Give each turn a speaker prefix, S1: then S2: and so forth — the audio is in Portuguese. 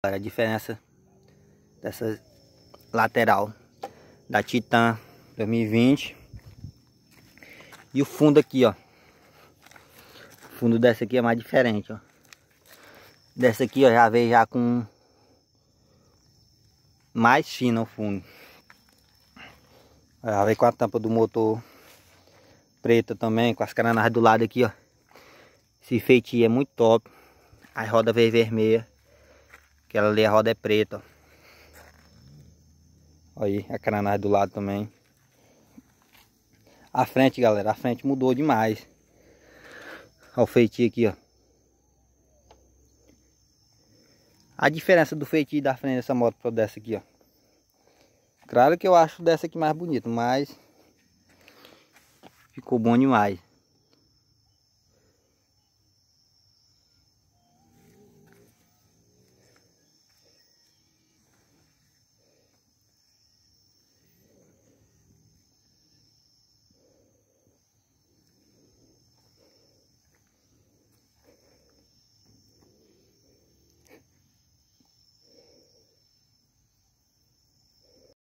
S1: a diferença dessa lateral da Titan 2020 e o fundo aqui ó o fundo dessa aqui é mais diferente ó dessa aqui ó já veio já com mais fino o fundo já veio com a tampa do motor preta também com as caranas do lado aqui ó esse feitiço é muito top as rodas veio vermelha Aquela ali a roda é preta, ó. Aí, a caranagem do lado também. A frente, galera, a frente mudou demais. Olha o feitiço aqui, ó. A diferença do feitiço da frente dessa moto para dessa aqui, ó. Claro que eu acho dessa aqui mais bonita, mas ficou bom demais.